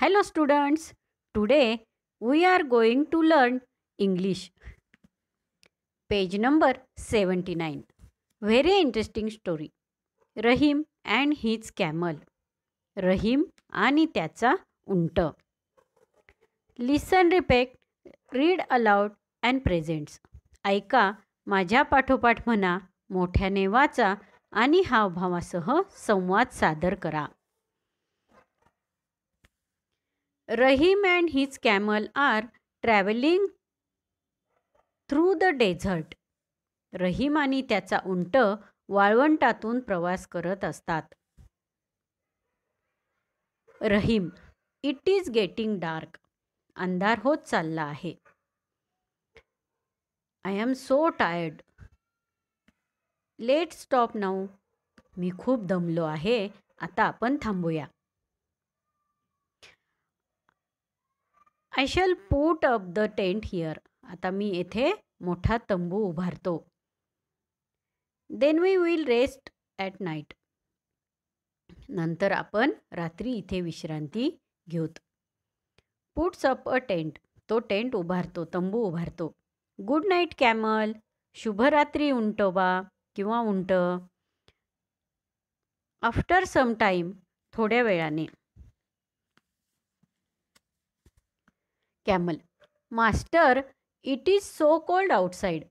hello students today we are going to learn English page number seventy nine very interesting story Rahim and his camel Rahim आणि त्याचा उंट listen repeat read aloud and presents ऐका माझ्या पाठोपाठ म्हणा मोठ्याने वाचा आणि हावभावासह संवाद सादर करा Rahim and his camel are travelling through the desert Rahim आणि त्याचा उंट वाळवंटातून प्रवास करत असतात Rahim it is getting dark अंधार होत चालला आहे I am so tired let stop now मी खूप दमलो आहे आता आपण थांबूया I shall put up the tent here आता मी येथे मोठा तंबू उभारतो then we will rest at night नंतर आपण रात्री इथे विश्रांती घेऊत पुट्स अप अ टेंट तो टेंट उभारतो तंबू उभारतो गुड नाईट कॅमल शुभरात्री बा किंवा उंट आफ्टर सम टाईम थोड्या वेळाने camel master it is so cold outside,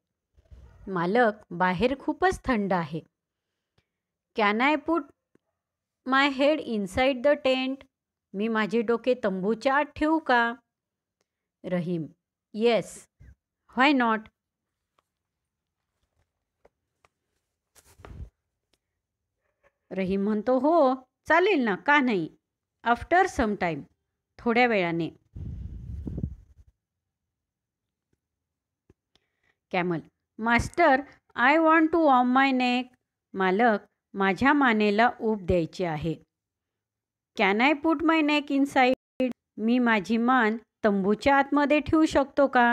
मालक बाहेर खूपच थंड आहे can I put my head inside the tent मी माझे डोके तंबूच्या आत ठेवू का Rahim yes why not Rahim म्हणतो हो चालेल ना का नाही आफ्टर सम टाईम थोड्या वेळाने camel master I want to warm my neck मालक माझ्या मानेला ऊब द्यायची आहे can I put my neck inside मी माझी मान तंबूच्या आतमध्ये ठेवू शकतो का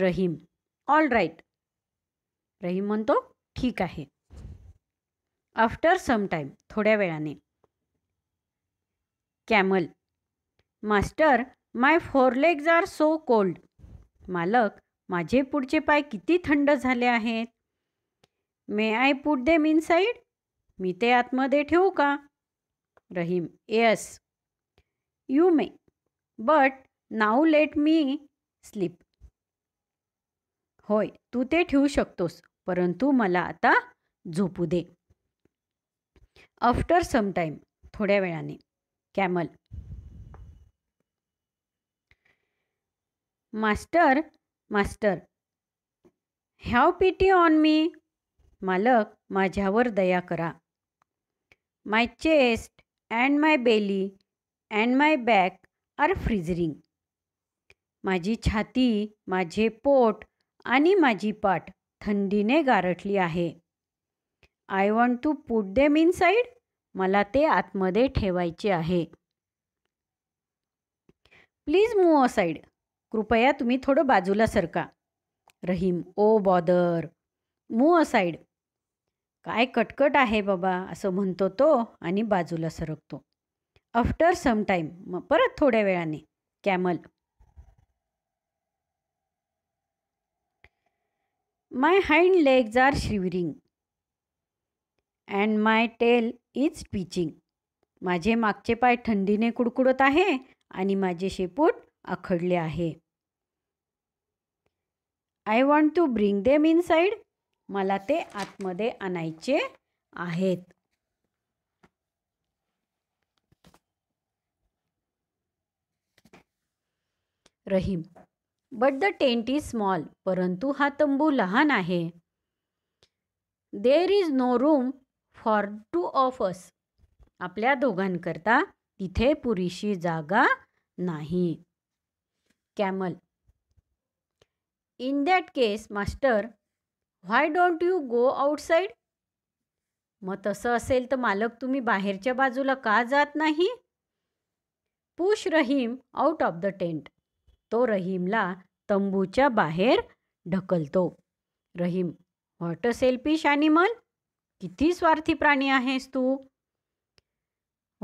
रहीम ऑल राईट रहीम म्हणतो ठीक आहे आफ्टर सम टाइम, थोड्या वेळाने camel master my legs are so cold मालक माझे पुढचे पाय किती थंड झाले आहेत may I put them inside मी ते आतमध्ये ठेवू का Rahim yes you may but now let me sleep होय तू ते ठेवू शकतोस परंतु मला आता झोपू दे आफ्टर सम टाईम थोड्या वेळाने camel master master have pity on me मालक माझ्यावर दया करा my chest and my belly and my back are freezing माझी छाती माझे पोट आणि माझी पाठ थंडीने गारठली आहे I want to put them inside मला ते आतमध्ये ठेवायचे आहे प्लीज मूव साईड कृपया तुम्ही थोडं बाजूला सरका Rahim oh bother move aside काय कटकट आहे बाबा असं म्हणतो तो आणि बाजूला सरकतो आफ्टर सम टाईम मग परत थोड्या वेळाने camel my hind legs are shivering and my tail is pinching माझे मागचे पाय थंडीने कुडकुडत आहे आणि माझे शेपूट आखडले आहे I want to bring them inside मला ते आतमध्ये आणायचे आहेत Rahim but the tent is small परंतु हा तंबू लहान आहे there is no room for two of us आपल्या दोघांकरता तिथे पुरेशी जागा नाही camel in that case master why don't you go outside मग तसं असेल तर मालक तुम्ही बाहेरच्या बाजूला का जात नाही push Rahim out of the tent तो रहीमला तंबूच्या बाहेर ढकलतो Rahim what a selfish animal किती स्वार्थी प्राणी आहेस तू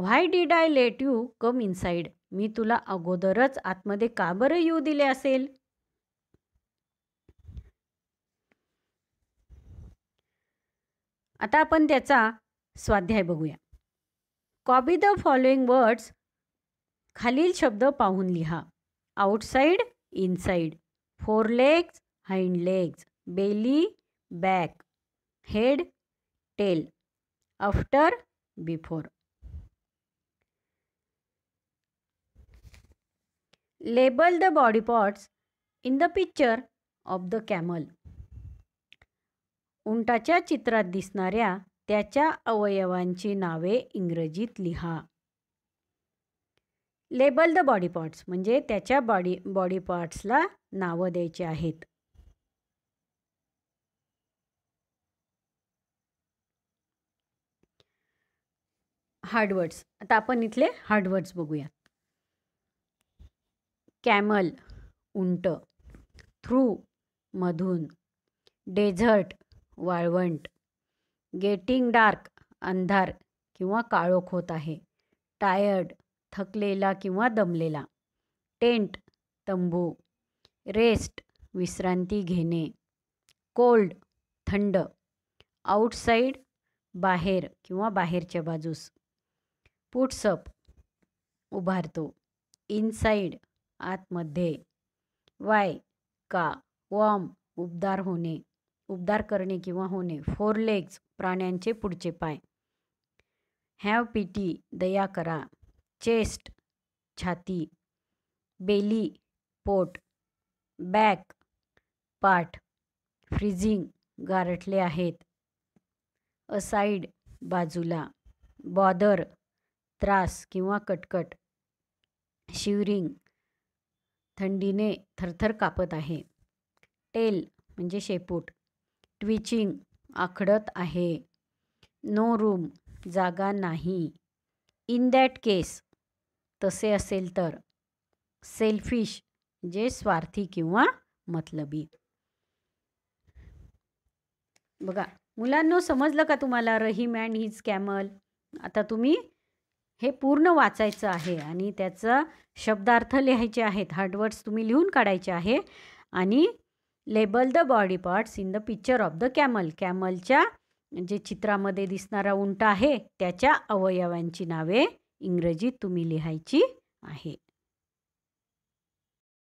why did I let you come inside मी तुला अगोदरच आतमध्ये का बरं येऊ दिले असेल आता आपण त्याचा स्वाध्याय बघूया कॉबी द फॉलोइंग वर्ड्स खालील शब्द पाहून लिहा outside, inside four legs hind legs belly back head tail after before label the body parts in the picture of the camel उंटाच्या चित्रात दिसणाऱ्या त्याच्या अवयवांची नावे इंग्रजीत लिहा लेबल द बॉडी पार्ट्स म्हणजे त्याच्या बॉडी बॉडी पार्ट्सला नावं द्यायची आहेत हार्डवर्ड्स आता आपण इथले हार्डवर्ड्स बघूयात कॅमल उंट थ्रू मधून डेझर्ट वाळवंट गेटिंग डार्क अंधार किंवा काळोख होत आहे टायर्ड थकलेला किंवा दमलेला टेंट तंबू रेस्ट विश्रांती घेणे कोल्ड थंड आउटसाइड, बाहेर किंवा बाहेरच्या बाजूस पुट्सअप उभारतो इनसाईड आतमध्ये वाय का वॉम उबदार होणे उबदार करणे किंवा होणे फोर लेग्स प्राण्यांचे पुढचे पाय हॅव पिटी दया करा चेस्ट छाती बेली पोट बॅक पाठ फ्रीजिंग, गारठले आहेत असाईड बाजूला बॉदर त्रास किंवा कटकट शिवरिंग थंडीने थरथर कापत आहे टेल म्हणजे शेपूट ट्विचिंग आखडत आहे नो रूम जागा नाही इन दॅट केस तसे असेल तर सेल्फिश जे स्वार्थी किंवा मतलबी बघा मुलांना समजलं का तुम्हाला रहीम अँड हिज कॅमल आता तुम्ही हे पूर्ण वाचायचं आहे आणि त्याचा शब्दार्थ लिहायचे आहेत हार्डवर्ड्स तुम्ही लिहून काढायचे आहे आणि label the body parts in the picture of the camel कॅमलच्या जे चित्रामध्ये दिसणारा उंट आहे त्याच्या अवयवांची नावे इंग्रजीत तुम्ही लिहायची आहे